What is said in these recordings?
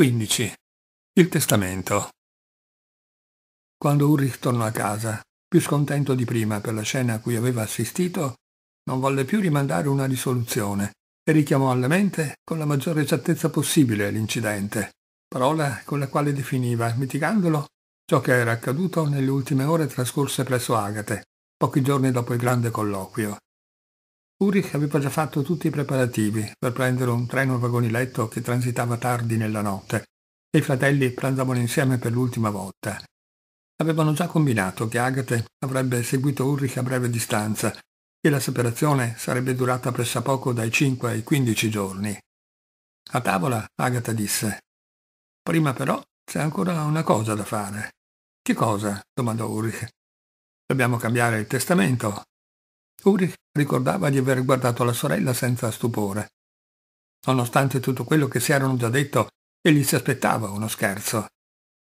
15. Il testamento. Quando Ulrich tornò a casa, più scontento di prima per la scena a cui aveva assistito, non volle più rimandare una risoluzione e richiamò alla mente con la maggiore esattezza possibile l'incidente, parola con la quale definiva, mitigandolo, ciò che era accaduto nelle ultime ore trascorse presso Agate, pochi giorni dopo il grande colloquio. Ulrich aveva già fatto tutti i preparativi per prendere un treno a vagoni letto che transitava tardi nella notte e i fratelli pranzavano insieme per l'ultima volta. Avevano già combinato che Agathe avrebbe seguito Ulrich a breve distanza e la separazione sarebbe durata pressappoco dai 5 ai 15 giorni. A tavola Agata disse Prima però c'è ancora una cosa da fare. Che cosa? domandò Ulrich. Dobbiamo cambiare il testamento, Ulrich ricordava di aver guardato la sorella senza stupore. Nonostante tutto quello che si erano già detto, egli si aspettava uno scherzo.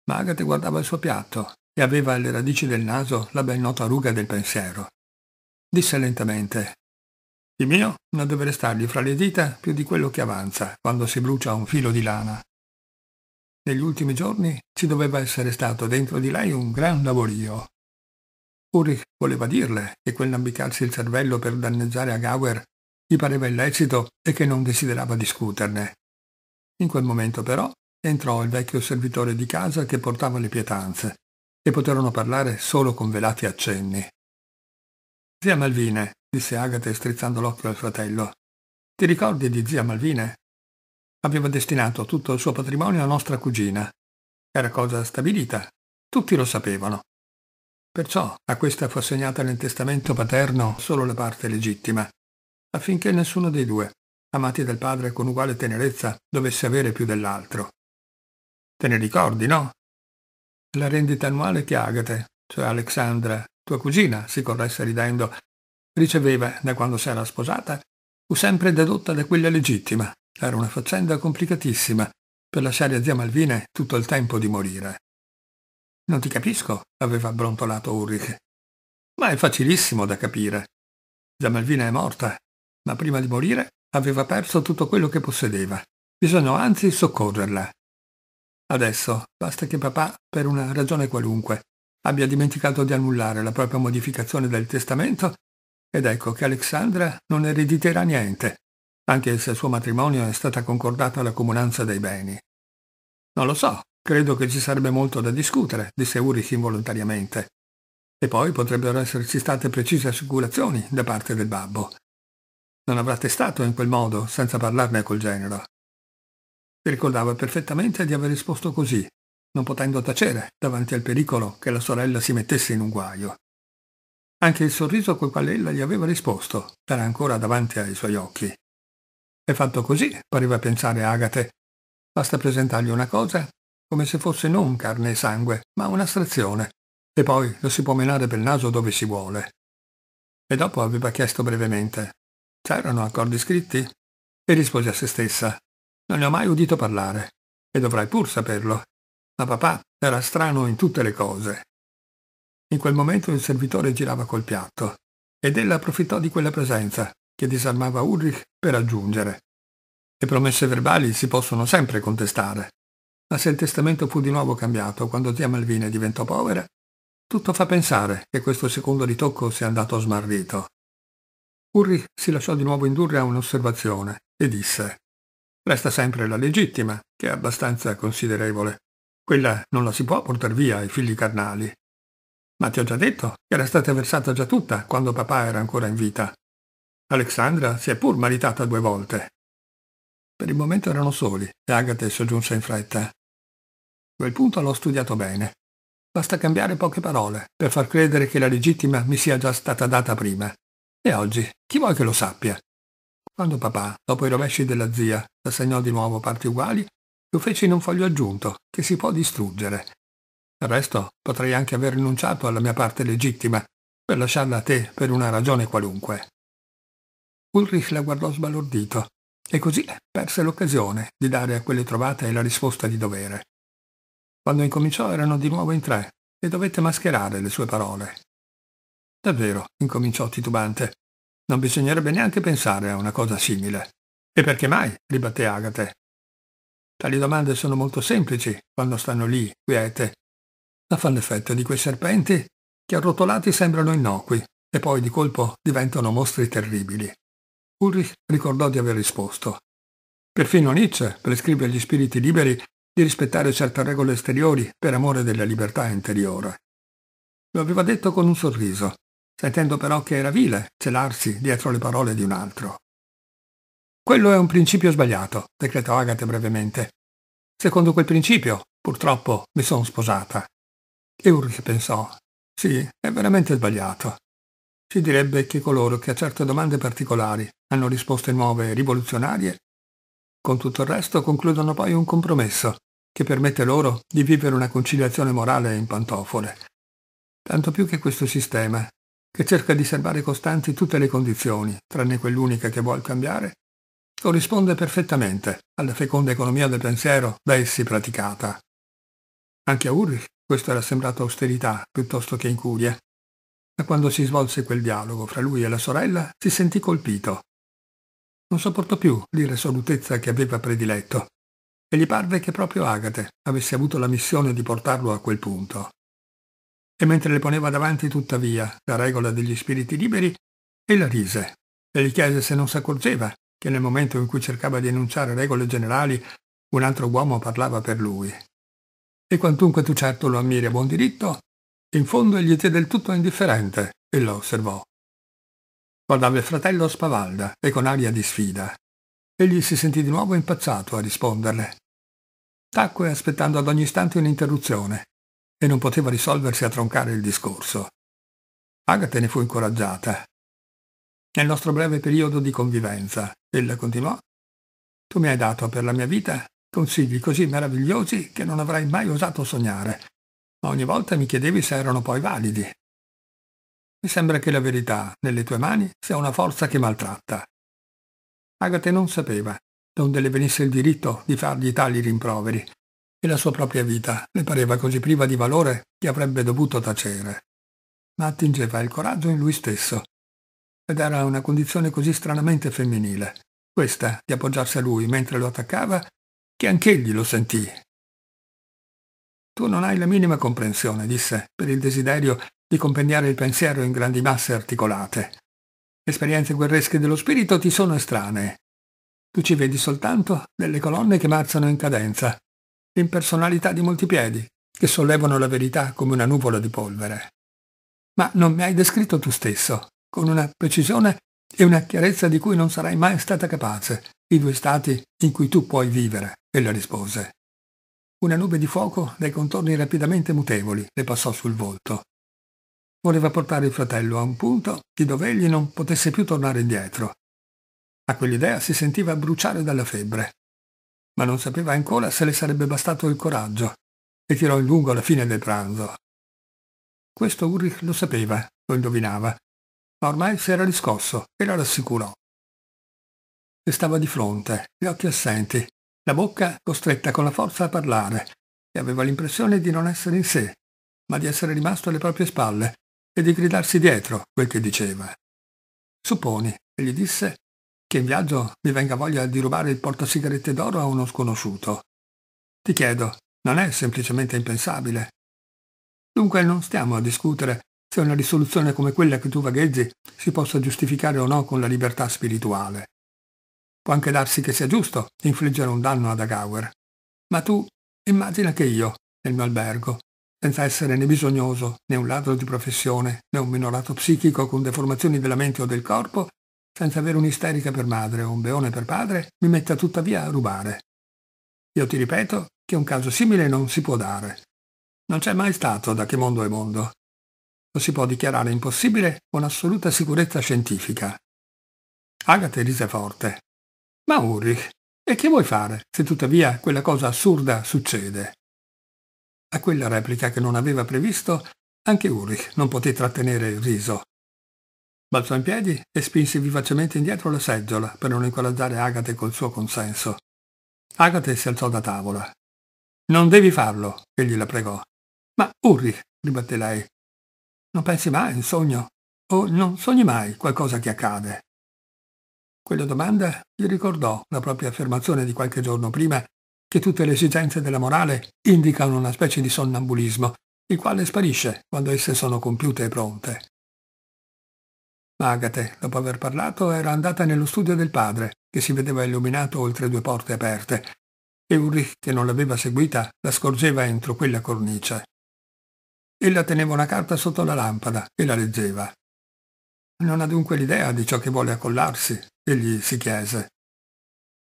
Ma Agate guardava il suo piatto e aveva alle radici del naso la ben nota ruga del pensiero. Disse lentamente, il mio non deve restargli fra le dita più di quello che avanza quando si brucia un filo di lana. Negli ultimi giorni ci doveva essere stato dentro di lei un gran lavorio. Ulrich voleva dirle che quell'ambiccarsi il cervello per danneggiare Agauer gli pareva illecito e che non desiderava discuterne. In quel momento però entrò il vecchio servitore di casa che portava le pietanze e poterono parlare solo con velati accenni. Zia Malvine, disse Agate strizzando l'occhio al fratello, ti ricordi di zia Malvine? Aveva destinato tutto il suo patrimonio a nostra cugina. Era cosa stabilita. Tutti lo sapevano. Perciò a questa fu assegnata nel testamento paterno solo la parte legittima, affinché nessuno dei due, amati dal padre con uguale tenerezza, dovesse avere più dell'altro. Te ne ricordi, no? La rendita annuale che Agate, cioè Alexandra, tua cugina, si corresse ridendo, riceveva da quando si era sposata, fu sempre dedotta da quella legittima. Era una faccenda complicatissima, per lasciare a zia Malvine tutto il tempo di morire. Non ti capisco, aveva brontolato Ulrich. Ma è facilissimo da capire. Malvina è morta, ma prima di morire aveva perso tutto quello che possedeva. Bisognò anzi soccorrerla. Adesso basta che papà, per una ragione qualunque, abbia dimenticato di annullare la propria modificazione del testamento ed ecco che Alexandra non erediterà niente, anche se il suo matrimonio è stata concordata alla comunanza dei beni. Non lo so, Credo che ci sarebbe molto da discutere, disse Ulrich involontariamente. E poi potrebbero esserci state precise assicurazioni da parte del babbo. Non avrà testato in quel modo, senza parlarne col genero. Si ricordava perfettamente di aver risposto così, non potendo tacere davanti al pericolo che la sorella si mettesse in un guaio. Anche il sorriso col quale ella gli aveva risposto era ancora davanti ai suoi occhi. È fatto così, pareva pensare Agate. Basta presentargli una cosa come se fosse non carne e sangue, ma un'astrazione, e poi lo si può menare per naso dove si vuole. E dopo aveva chiesto brevemente, c'erano accordi scritti? E rispose a se stessa, non ne ho mai udito parlare, e dovrai pur saperlo. Ma papà era strano in tutte le cose. In quel momento il servitore girava col piatto, ed ella approfittò di quella presenza, che disarmava Ulrich per aggiungere. Le promesse verbali si possono sempre contestare, ma se il testamento fu di nuovo cambiato quando zia Malvina diventò povera, tutto fa pensare che questo secondo ritocco sia andato smarrito. Curry si lasciò di nuovo indurre a un'osservazione e disse Resta sempre la legittima, che è abbastanza considerevole. Quella non la si può portare via ai figli carnali. Ma ti ho già detto che era stata versata già tutta quando papà era ancora in vita. Alexandra si è pur maritata due volte. Per il momento erano soli e Agate soggiunse in fretta. Quel punto l'ho studiato bene. Basta cambiare poche parole per far credere che la legittima mi sia già stata data prima. E oggi, chi vuoi che lo sappia? Quando papà, dopo i rovesci della zia, assegnò di nuovo parti uguali, lo fece in un foglio aggiunto, che si può distruggere. Del resto, potrei anche aver rinunciato alla mia parte legittima, per lasciarla a te per una ragione qualunque. Ulrich la guardò sbalordito, e così perse l'occasione di dare a quelle trovate la risposta di dovere. Quando incominciò erano di nuovo in tre e dovette mascherare le sue parole. Davvero, incominciò titubante, non bisognerebbe neanche pensare a una cosa simile. E perché mai? ribatté Agate. Tali domande sono molto semplici quando stanno lì, quiete, ma fanno effetto di quei serpenti che arrotolati sembrano innocui e poi di colpo diventano mostri terribili. Ulrich ricordò di aver risposto. Perfino Nietzsche prescrive agli spiriti liberi di rispettare certe regole esteriori per amore della libertà interiore. Lo aveva detto con un sorriso, sentendo però che era vile celarsi dietro le parole di un altro. Quello è un principio sbagliato, decretò Agate brevemente. Secondo quel principio, purtroppo, mi sono sposata. E Ulrich pensò, sì, è veramente sbagliato. Si direbbe che coloro che a certe domande particolari hanno risposte nuove e rivoluzionarie, con tutto il resto concludono poi un compromesso che permette loro di vivere una conciliazione morale in pantofole. Tanto più che questo sistema, che cerca di salvare costanti tutte le condizioni, tranne quell'unica che vuol cambiare, corrisponde perfettamente alla feconda economia del pensiero da essi praticata. Anche a Ulrich questo era sembrato austerità piuttosto che incuria, ma quando si svolse quel dialogo fra lui e la sorella si sentì colpito. Non sopportò più l'irresolutezza che aveva prediletto e gli parve che proprio Agate avesse avuto la missione di portarlo a quel punto. E mentre le poneva davanti tuttavia la regola degli spiriti liberi, ella rise e gli chiese se non s'accorgeva che nel momento in cui cercava di enunciare regole generali un altro uomo parlava per lui. E quantunque tu certo lo ammiri a buon diritto, in fondo egli ti è del tutto indifferente, e lo osservò. Guardava il fratello a spavalda e con aria di sfida, Egli si sentì di nuovo impazzato a risponderle. Tacque aspettando ad ogni istante un'interruzione e non poteva risolversi a troncare il discorso. Agate ne fu incoraggiata. Nel nostro breve periodo di convivenza, ella continuò, tu mi hai dato per la mia vita consigli così meravigliosi che non avrei mai osato sognare, ma ogni volta mi chiedevi se erano poi validi. Mi sembra che la verità, nelle tue mani, sia una forza che maltratta, Agate non sapeva donde le venisse il diritto di fargli tali rimproveri, e la sua propria vita le pareva così priva di valore che avrebbe dovuto tacere. Ma attingeva il coraggio in lui stesso, ed era una condizione così stranamente femminile, questa di appoggiarsi a lui mentre lo attaccava, che anch'egli lo sentì. Tu non hai la minima comprensione, disse, per il desiderio di compendiare il pensiero in grandi masse articolate. Le esperienze guerresche dello spirito ti sono estranee. Tu ci vedi soltanto delle colonne che marzano in cadenza, impersonalità di molti piedi, che sollevano la verità come una nuvola di polvere. Ma non mi hai descritto tu stesso, con una precisione e una chiarezza di cui non sarai mai stata capace, i due stati in cui tu puoi vivere, ella rispose. Una nube di fuoco dai contorni rapidamente mutevoli le passò sul volto voleva portare il fratello a un punto di dove egli non potesse più tornare indietro. A quell'idea si sentiva bruciare dalla febbre, ma non sapeva ancora se le sarebbe bastato il coraggio e tirò in lungo la fine del pranzo. Questo Ulrich lo sapeva, lo indovinava, ma ormai si era riscosso e la rassicurò. Le stava di fronte, gli occhi assenti, la bocca costretta con la forza a parlare e aveva l'impressione di non essere in sé, ma di essere rimasto alle proprie spalle, e di gridarsi dietro quel che diceva. Supponi, gli disse, che in viaggio mi venga voglia di rubare il portasigarette d'oro a uno sconosciuto. Ti chiedo, non è semplicemente impensabile? Dunque non stiamo a discutere se una risoluzione come quella che tu vagheggi si possa giustificare o no con la libertà spirituale. Può anche darsi che sia giusto infliggere un danno ad Agauer. Ma tu immagina che io, nel mio albergo, senza essere né bisognoso, né un ladro di professione, né un minorato psichico con deformazioni della mente o del corpo, senza avere un'isterica per madre o un beone per padre, mi metta tuttavia a rubare. Io ti ripeto che un caso simile non si può dare. Non c'è mai stato da che mondo è mondo. Lo si può dichiarare impossibile con assoluta sicurezza scientifica. Agate rise forte. Ma Ulrich, e che vuoi fare se tuttavia quella cosa assurda succede? A quella replica che non aveva previsto, anche Ulrich non poté trattenere il riso. Balzò in piedi e spinse vivacemente indietro la seggiola per non incoraggiare Agate col suo consenso. Agate si alzò da tavola. Non devi farlo, egli la pregò. Ma Ulrich, ribatté lei, non pensi mai in sogno? O non sogni mai qualcosa che accade? Quella domanda gli ricordò la propria affermazione di qualche giorno prima che tutte le esigenze della morale indicano una specie di sonnambulismo, il quale sparisce quando esse sono compiute e pronte. Ma Agate, dopo aver parlato, era andata nello studio del padre, che si vedeva illuminato oltre due porte aperte, e Ulrich, che non l'aveva seguita, la scorgeva entro quella cornice. Ella teneva una carta sotto la lampada e la leggeva. Non ha dunque l'idea di ciò che vuole accollarsi, egli si chiese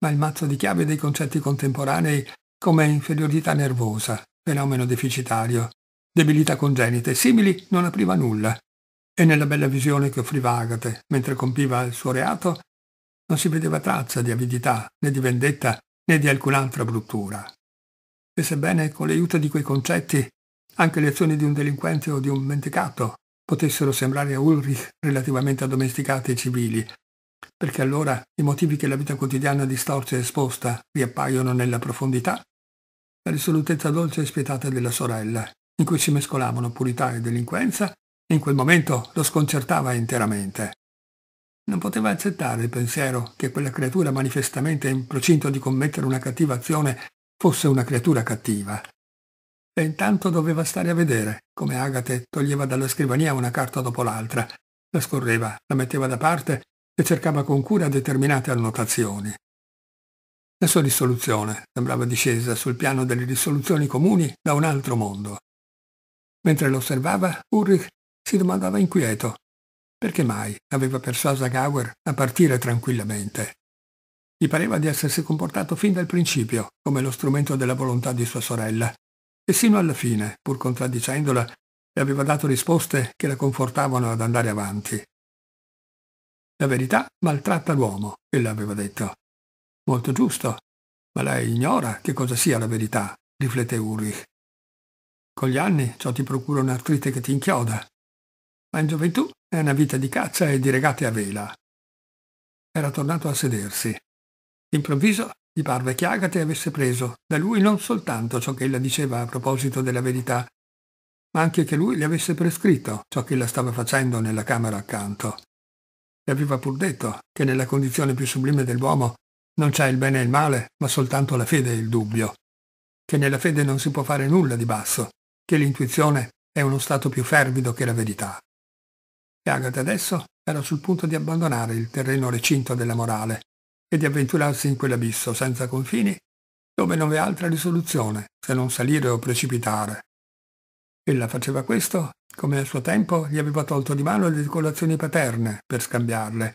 ma il mazzo di chiave dei concetti contemporanei come inferiorità nervosa, fenomeno deficitario, debilità congenite, simili non apriva nulla. E nella bella visione che offriva Agate, mentre compiva il suo reato, non si vedeva traccia di avidità, né di vendetta, né di alcun'altra bruttura. E sebbene con l'aiuto di quei concetti anche le azioni di un delinquente o di un mentecato potessero sembrare a Ulrich relativamente addomesticate e civili, perché allora i motivi che la vita quotidiana distorce e sposta riappaiono nella profondità, la risolutezza dolce e spietata della sorella, in cui si mescolavano purità e delinquenza, in quel momento lo sconcertava interamente. Non poteva accettare il pensiero che quella creatura manifestamente in procinto di commettere una cattiva azione fosse una creatura cattiva. E intanto doveva stare a vedere come Agate toglieva dalla scrivania una carta dopo l'altra, la scorreva, la metteva da parte e cercava con cura determinate annotazioni. La sua risoluzione sembrava discesa sul piano delle risoluzioni comuni da un altro mondo. Mentre lo osservava, Ulrich si domandava inquieto perché mai aveva persuaso Gauer a partire tranquillamente. Gli pareva di essersi comportato fin dal principio come lo strumento della volontà di sua sorella e sino alla fine, pur contraddicendola, le aveva dato risposte che la confortavano ad andare avanti. La verità maltratta l'uomo, ella aveva detto. Molto giusto, ma lei ignora che cosa sia la verità, riflette Ulrich. Con gli anni ciò ti procura un'artrite che ti inchioda, ma in gioventù è una vita di caccia e di regate a vela. Era tornato a sedersi. Improvviso gli parve che Agate avesse preso da lui non soltanto ciò che ella diceva a proposito della verità, ma anche che lui le avesse prescritto ciò che ella stava facendo nella camera accanto che aveva pur detto che nella condizione più sublime dell'uomo non c'è il bene e il male, ma soltanto la fede e il dubbio, che nella fede non si può fare nulla di basso, che l'intuizione è uno stato più fervido che la verità. E Agatha adesso era sul punto di abbandonare il terreno recinto della morale e di avventurarsi in quell'abisso senza confini dove non v'è altra risoluzione se non salire o precipitare, Ella faceva questo, come a suo tempo gli aveva tolto di mano le colazioni paterne per scambiarle.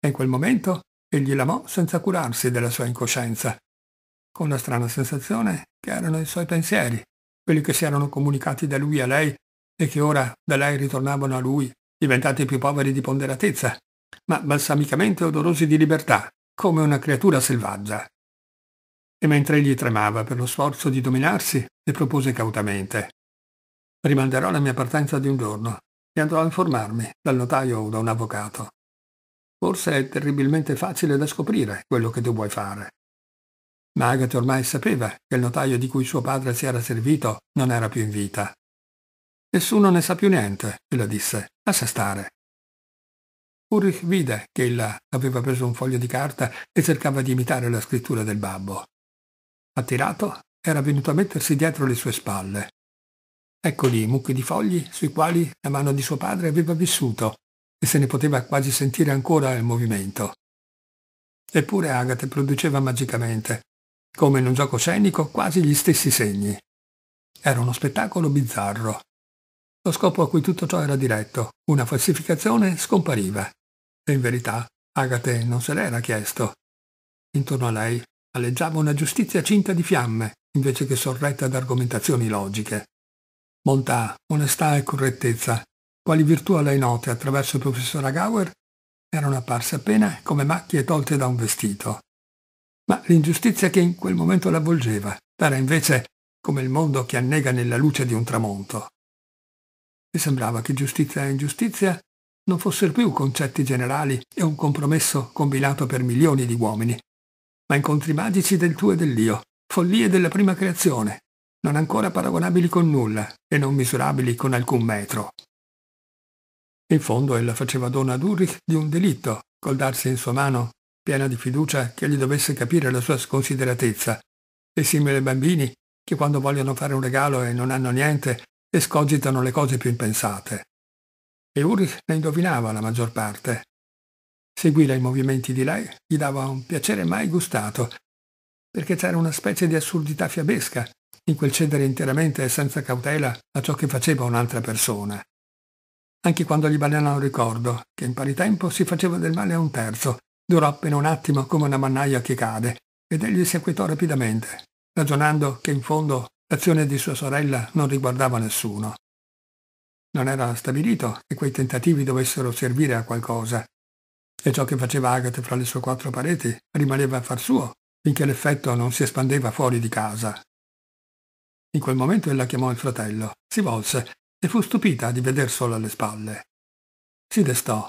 E in quel momento egli l'amò senza curarsi della sua incoscienza, con la strana sensazione che erano i suoi pensieri, quelli che si erano comunicati da lui a lei e che ora da lei ritornavano a lui, diventati più poveri di ponderatezza, ma balsamicamente odorosi di libertà, come una creatura selvaggia. E mentre egli tremava per lo sforzo di dominarsi, le propose cautamente. Rimanderò la mia partenza di un giorno e andrò a informarmi dal notaio o da un avvocato. Forse è terribilmente facile da scoprire quello che tu vuoi fare. Ma Agate ormai sapeva che il notaio di cui suo padre si era servito non era più in vita. Nessuno ne sa più niente, glielo disse, lascia stare. Ulrich vide che ella aveva preso un foglio di carta e cercava di imitare la scrittura del babbo. Attirato, era venuto a mettersi dietro le sue spalle Eccoli, mucchi di fogli sui quali la mano di suo padre aveva vissuto e se ne poteva quasi sentire ancora il movimento. Eppure Agate produceva magicamente, come in un gioco scenico, quasi gli stessi segni. Era uno spettacolo bizzarro. Lo scopo a cui tutto ciò era diretto, una falsificazione, scompariva. E in verità Agate non se l'era chiesto. Intorno a lei alleggiava una giustizia cinta di fiamme, invece che sorretta da argomentazioni logiche bontà, onestà e correttezza, quali virtù a lei note attraverso il professor Agauer erano apparse appena come macchie tolte da un vestito. Ma l'ingiustizia che in quel momento l'avvolgeva era invece come il mondo che annega nella luce di un tramonto. Le sembrava che giustizia e ingiustizia non fossero più concetti generali e un compromesso combinato per milioni di uomini, ma incontri magici del tuo e dell'io, follie della prima creazione, non ancora paragonabili con nulla e non misurabili con alcun metro. In fondo ella faceva dono ad Ulrich di un delitto, col darsi in sua mano, piena di fiducia che gli dovesse capire la sua sconsideratezza, e simile ai bambini che quando vogliono fare un regalo e non hanno niente, escogitano le cose più impensate. E Ulrich ne indovinava la maggior parte. Seguire i movimenti di lei gli dava un piacere mai gustato, perché c'era una specie di assurdità fiabesca in quel cedere interamente e senza cautela a ciò che faceva un'altra persona. Anche quando gli balenò un ricordo, che in pari tempo si faceva del male a un terzo, durò appena un attimo come una mannaia che cade, ed egli si acquietò rapidamente, ragionando che in fondo l'azione di sua sorella non riguardava nessuno. Non era stabilito che quei tentativi dovessero servire a qualcosa, e ciò che faceva Agathe fra le sue quattro pareti rimaneva a far suo, finché l'effetto non si espandeva fuori di casa. In quel momento ella chiamò il fratello, si volse e fu stupita di veder solo alle spalle. Si destò.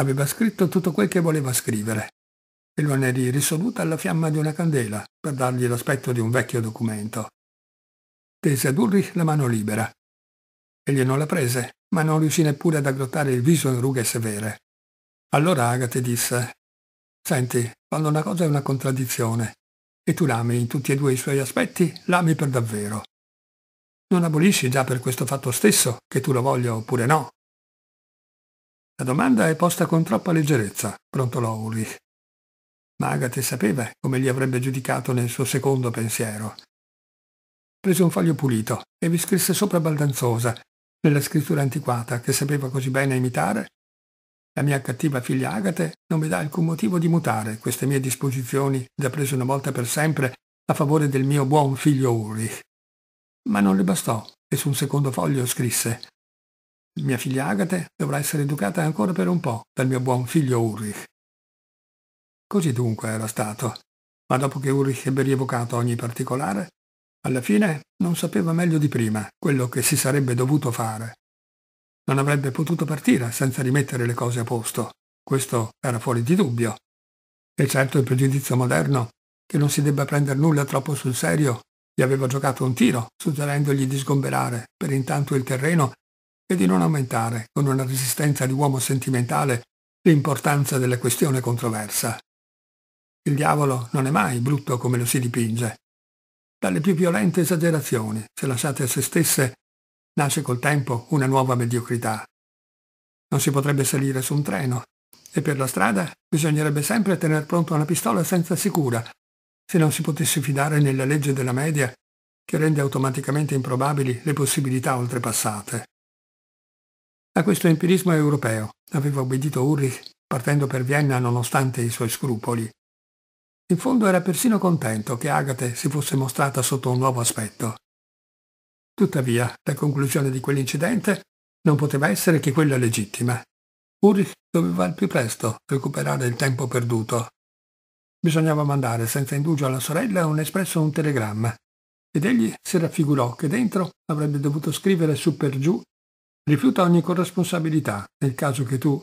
Aveva scritto tutto quel che voleva scrivere e lo anelì risoluta alla fiamma di una candela per dargli l'aspetto di un vecchio documento. Tese ad Ulrich la mano libera. Egli non la prese, ma non riuscì neppure ad aggrottare il viso in rughe severe. Allora Agate disse, «Senti, quando una cosa è una contraddizione, e tu l'ami in tutti e due i suoi aspetti, l'ami per davvero. Non abolisci già per questo fatto stesso, che tu lo voglia oppure no. La domanda è posta con troppa leggerezza, brontolò Ulrich. Ma Agathe sapeva come li avrebbe giudicato nel suo secondo pensiero. Prese un foglio pulito e vi scrisse sopra baldanzosa, nella scrittura antiquata che sapeva così bene imitare, la mia cattiva figlia Agate non mi dà alcun motivo di mutare queste mie disposizioni già prese una volta per sempre a favore del mio buon figlio Ulrich. Ma non le bastò e su un secondo foglio scrisse mia figlia Agate dovrà essere educata ancora per un po' dal mio buon figlio Ulrich. Così dunque era stato, ma dopo che Ulrich ebbe rievocato ogni particolare, alla fine non sapeva meglio di prima quello che si sarebbe dovuto fare non avrebbe potuto partire senza rimettere le cose a posto. Questo era fuori di dubbio. E certo il pregiudizio moderno, che non si debba prendere nulla troppo sul serio, gli aveva giocato un tiro, suggerendogli di sgomberare per intanto il terreno e di non aumentare, con una resistenza di uomo sentimentale, l'importanza della questione controversa. Il diavolo non è mai brutto come lo si dipinge. Dalle più violente esagerazioni, se lasciate a se stesse, nasce col tempo una nuova mediocrità. Non si potrebbe salire su un treno e per la strada bisognerebbe sempre tener pronta una pistola senza sicura, se non si potesse fidare nella legge della media che rende automaticamente improbabili le possibilità oltrepassate. A questo empirismo europeo aveva obbedito Ulrich partendo per Vienna nonostante i suoi scrupoli. In fondo era persino contento che Agate si fosse mostrata sotto un nuovo aspetto. Tuttavia, la conclusione di quell'incidente non poteva essere che quella legittima. Ulrich doveva al più presto recuperare il tempo perduto. Bisognava mandare senza indugio alla sorella un espresso un telegramma, ed egli si raffigurò che dentro avrebbe dovuto scrivere su per giù rifiuta ogni corresponsabilità nel caso che tu...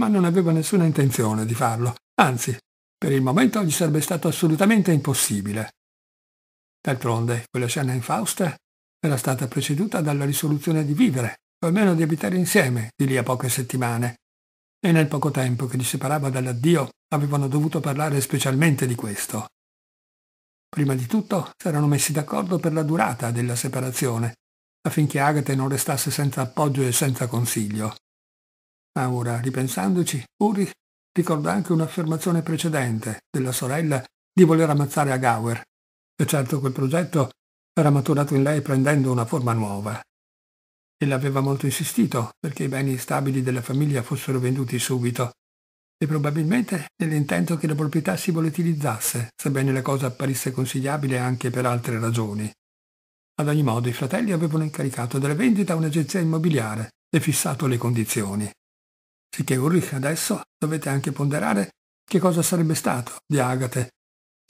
Ma non aveva nessuna intenzione di farlo, anzi, per il momento gli sarebbe stato assolutamente impossibile. D'altronde, quella scena infausta era stata preceduta dalla risoluzione di vivere, o almeno di abitare insieme, di lì a poche settimane. E nel poco tempo che li separava dall'addio avevano dovuto parlare specialmente di questo. Prima di tutto s'erano messi d'accordo per la durata della separazione, affinché Agate non restasse senza appoggio e senza consiglio. Ma ora, ripensandoci, Uri ricorda anche un'affermazione precedente della sorella di voler ammazzare Agauer. E certo quel progetto era maturato in lei prendendo una forma nuova. E l'aveva molto insistito perché i beni stabili della famiglia fossero venduti subito e probabilmente nell'intento che la proprietà si volatilizzasse, sebbene la cosa apparisse consigliabile anche per altre ragioni. Ad ogni modo i fratelli avevano incaricato della vendita un'agenzia immobiliare e fissato le condizioni. Sicché Ulrich adesso dovette anche ponderare che cosa sarebbe stato di Agate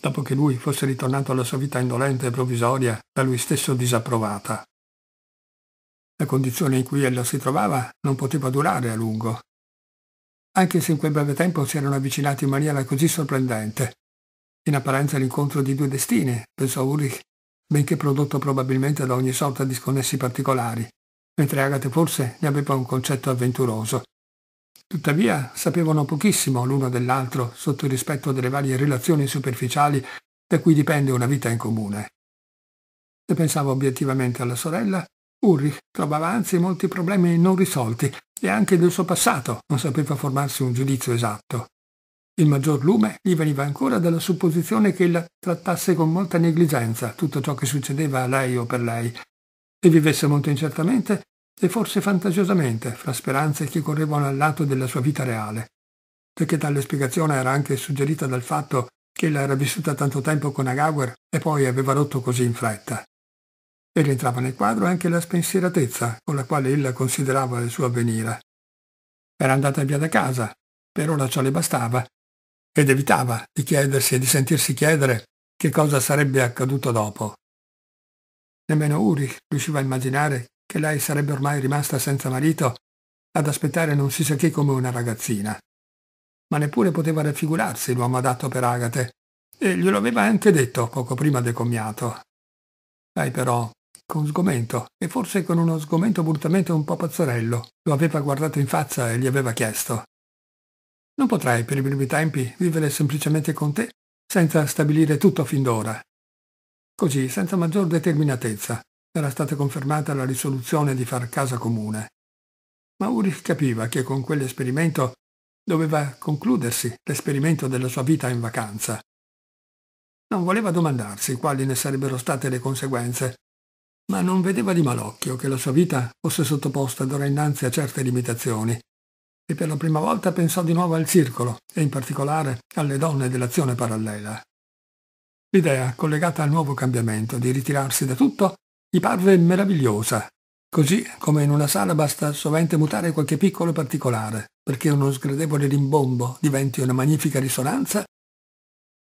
dopo che lui fosse ritornato alla sua vita indolente e provvisoria, da lui stesso disapprovata. La condizione in cui ella si trovava non poteva durare a lungo. Anche se in quel breve tempo si erano avvicinati in maniera così sorprendente. In apparenza l'incontro di due destini, pensò Ulrich, benché prodotto probabilmente da ogni sorta di sconnessi particolari, mentre Agathe forse ne aveva un concetto avventuroso. Tuttavia sapevano pochissimo l'uno dell'altro sotto il rispetto delle varie relazioni superficiali da cui dipende una vita in comune. Se pensava obiettivamente alla sorella, Ulrich trovava anzi molti problemi non risolti e anche del suo passato non sapeva formarsi un giudizio esatto. Il maggior lume gli veniva ancora dalla supposizione che ella trattasse con molta negligenza tutto ciò che succedeva a lei o per lei e vivesse molto incertamente e forse fantasiosamente, fra speranze che correvano al lato della sua vita reale, perché tale spiegazione era anche suggerita dal fatto che ella era vissuta tanto tempo con Agauer e poi aveva rotto così in fretta. E rientrava nel quadro anche la spensieratezza con la quale ella considerava il suo avvenire. Era andata via da casa, per ora ciò le bastava, ed evitava di chiedersi e di sentirsi chiedere che cosa sarebbe accaduto dopo. Nemmeno Uri riusciva a immaginare che lei sarebbe ormai rimasta senza marito, ad aspettare non si sa che come una ragazzina. Ma neppure poteva raffigurarsi l'uomo adatto per Agate, e glielo aveva anche detto poco prima del commiato. Lei però, con sgomento, e forse con uno sgomento brutalmente un po' pazzorello, lo aveva guardato in faccia e gli aveva chiesto non potrei per i primi tempi vivere semplicemente con te, senza stabilire tutto fin d'ora. Così, senza maggior determinatezza, era stata confermata la risoluzione di far casa comune. Ma Ulrich capiva che con quell'esperimento doveva concludersi l'esperimento della sua vita in vacanza. Non voleva domandarsi quali ne sarebbero state le conseguenze, ma non vedeva di malocchio che la sua vita fosse sottoposta d'ora innanzi a certe limitazioni e per la prima volta pensò di nuovo al circolo e in particolare alle donne dell'azione parallela. L'idea, collegata al nuovo cambiamento di ritirarsi da tutto, gli parve meravigliosa, così come in una sala basta sovente mutare qualche piccolo particolare perché uno sgradevole rimbombo diventi una magnifica risonanza.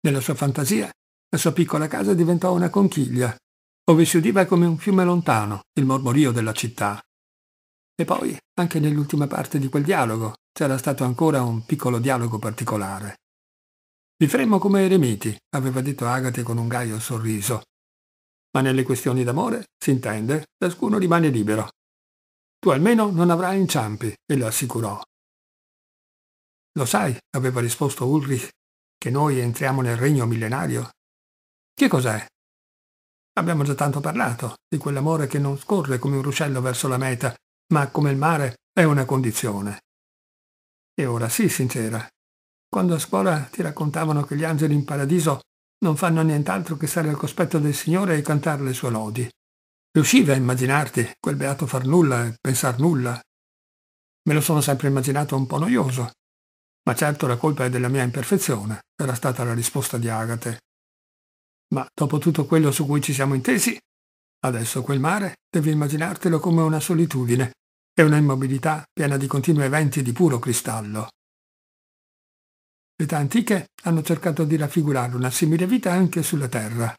Nella sua fantasia la sua piccola casa diventò una conchiglia, dove si udiva come un fiume lontano il mormorio della città. E poi, anche nell'ultima parte di quel dialogo, c'era stato ancora un piccolo dialogo particolare. Vi fremmo come eremiti, aveva detto Agate con un gaio sorriso ma nelle questioni d'amore, si intende, ciascuno rimane libero. Tu almeno non avrai inciampi, e lo assicurò. Lo sai, aveva risposto Ulrich, che noi entriamo nel regno millenario? Che cos'è? Abbiamo già tanto parlato di quell'amore che non scorre come un ruscello verso la meta, ma come il mare è una condizione. E ora sì, sincera. Quando a scuola ti raccontavano che gli angeli in paradiso non fanno nient'altro che stare al cospetto del Signore e cantare le sue lodi. Riusciva a immaginarti quel beato far nulla e pensar nulla? Me lo sono sempre immaginato un po' noioso, ma certo la colpa è della mia imperfezione, era stata la risposta di Agate. Ma dopo tutto quello su cui ci siamo intesi, adesso quel mare devi immaginartelo come una solitudine e una immobilità piena di continui eventi di puro cristallo. Età antiche hanno cercato di raffigurare una simile vita anche sulla Terra.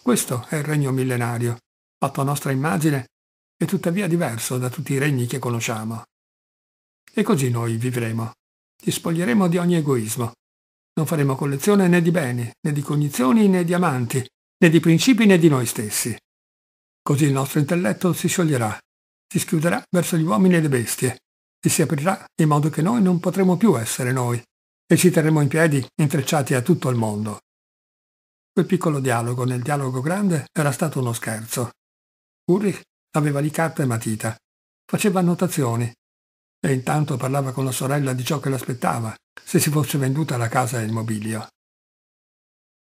Questo è il regno millenario, fatto a nostra immagine e tuttavia diverso da tutti i regni che conosciamo. E così noi vivremo. Ci spoglieremo di ogni egoismo. Non faremo collezione né di beni, né di cognizioni, né di amanti, né di principi, né di noi stessi. Così il nostro intelletto si scioglierà, si schiuderà verso gli uomini e le bestie, e si aprirà in modo che noi non potremo più essere noi, e ci terremo in piedi intrecciati a tutto il mondo. Quel piccolo dialogo nel dialogo grande era stato uno scherzo. Ulrich aveva lì carta e matita. Faceva annotazioni. E intanto parlava con la sorella di ciò che l'aspettava, se si fosse venduta la casa e il mobilio.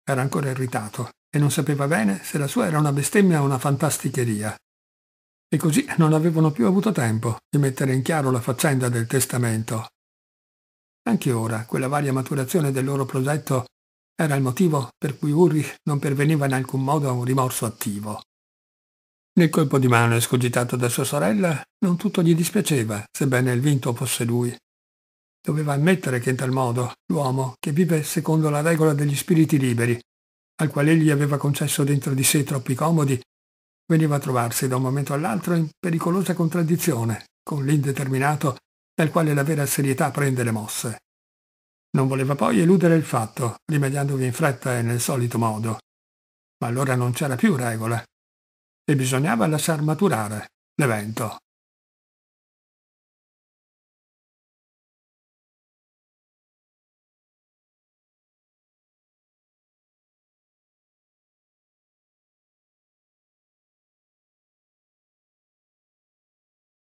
Era ancora irritato e non sapeva bene se la sua era una bestemmia o una fantasticheria. E così non avevano più avuto tempo di mettere in chiaro la faccenda del testamento anche ora quella varia maturazione del loro progetto era il motivo per cui Ulrich non perveniva in alcun modo a un rimorso attivo. Nel colpo di mano escogitato da sua sorella, non tutto gli dispiaceva, sebbene il vinto fosse lui. Doveva ammettere che in tal modo l'uomo, che vive secondo la regola degli spiriti liberi, al quale egli aveva concesso dentro di sé troppi comodi, veniva a trovarsi da un momento all'altro in pericolosa contraddizione con l'indeterminato dal quale la vera serietà prende le mosse. Non voleva poi eludere il fatto, rimediandovi in fretta e nel solito modo. Ma allora non c'era più regola. E bisognava lasciar maturare l'evento.